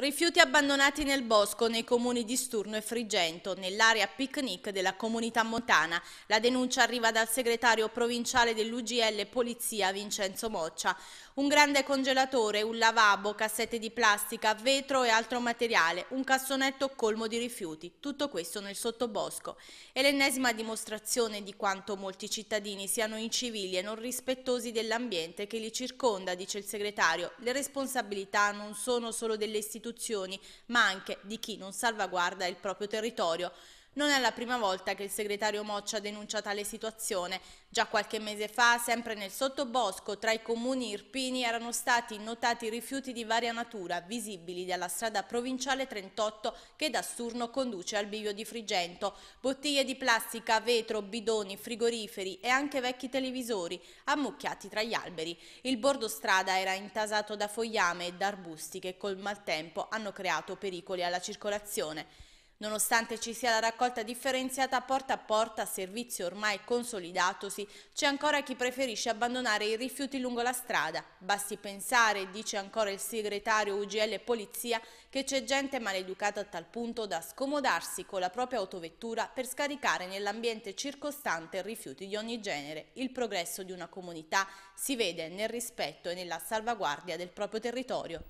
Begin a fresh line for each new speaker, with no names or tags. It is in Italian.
Rifiuti abbandonati nel bosco nei comuni di Sturno e Frigento, nell'area picnic della comunità montana. La denuncia arriva dal segretario provinciale dell'UGL Polizia Vincenzo Moccia. Un grande congelatore, un lavabo, cassette di plastica, vetro e altro materiale, un cassonetto colmo di rifiuti, tutto questo nel sottobosco. È l'ennesima dimostrazione di quanto molti cittadini siano incivili e non rispettosi dell'ambiente che li circonda, dice il segretario. Le responsabilità non sono solo delle istituzioni istituzioni, ma anche di chi non salvaguarda il proprio territorio. Non è la prima volta che il segretario Moccia denuncia tale situazione. Già qualche mese fa, sempre nel sottobosco, tra i comuni irpini erano stati notati rifiuti di varia natura, visibili dalla strada provinciale 38 che da Sturno conduce al bivio di Frigento. Bottiglie di plastica, vetro, bidoni, frigoriferi e anche vecchi televisori, ammucchiati tra gli alberi. Il bordo strada era intasato da fogliame e da arbusti che col maltempo hanno creato pericoli alla circolazione. Nonostante ci sia la raccolta differenziata porta a porta, servizio ormai consolidatosi, c'è ancora chi preferisce abbandonare i rifiuti lungo la strada. Basti pensare, dice ancora il segretario UGL Polizia, che c'è gente maleducata a tal punto da scomodarsi con la propria autovettura per scaricare nell'ambiente circostante rifiuti di ogni genere. Il progresso di una comunità si vede nel rispetto e nella salvaguardia del proprio territorio.